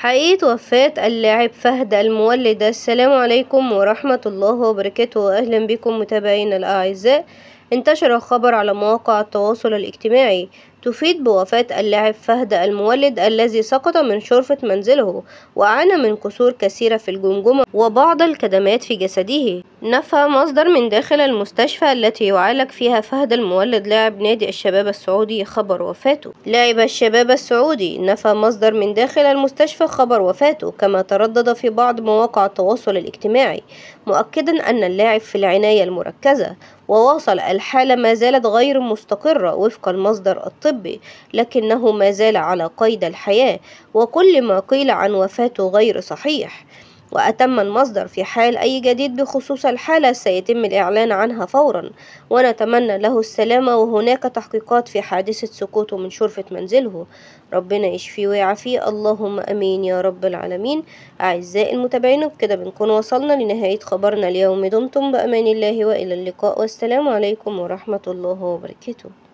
حقيقة وفاة اللاعب فهد المولد السلام عليكم ورحمة الله وبركاته أهلا بكم متابعينا الأعزاء انتشر الخبر على مواقع التواصل الاجتماعي تفيد بوفاة اللاعب فهد المولد الذي سقط من شرفة منزله وعانى من كسور كثيرة في الجمجمة وبعض الكدمات في جسده نفى مصدر من داخل المستشفى التي يعالج فيها فهد المولد لاعب نادي الشباب السعودي خبر وفاته لاعب الشباب السعودي نفى مصدر من داخل المستشفى خبر وفاته كما تردد في بعض مواقع التواصل الاجتماعي مؤكدا أن اللاعب في العناية المركزة وواصل الحالة ما زالت غير مستقرة وفق المصدر الطبي الطبي لكنه ما زال على قيد الحياة وكل ما قيل عن وفاته غير صحيح وأتم المصدر في حال أي جديد بخصوص الحالة سيتم الإعلان عنها فورا ونتمنى له السلامة وهناك تحقيقات في حادثة سقوطه من شرفة منزله ربنا يشفيه ويعافيه اللهم أمين يا رب العالمين أعزائي المتابعين بكده بنكون وصلنا لنهاية خبرنا اليوم دمتم بأمان الله وإلى اللقاء والسلام عليكم ورحمة الله وبركاته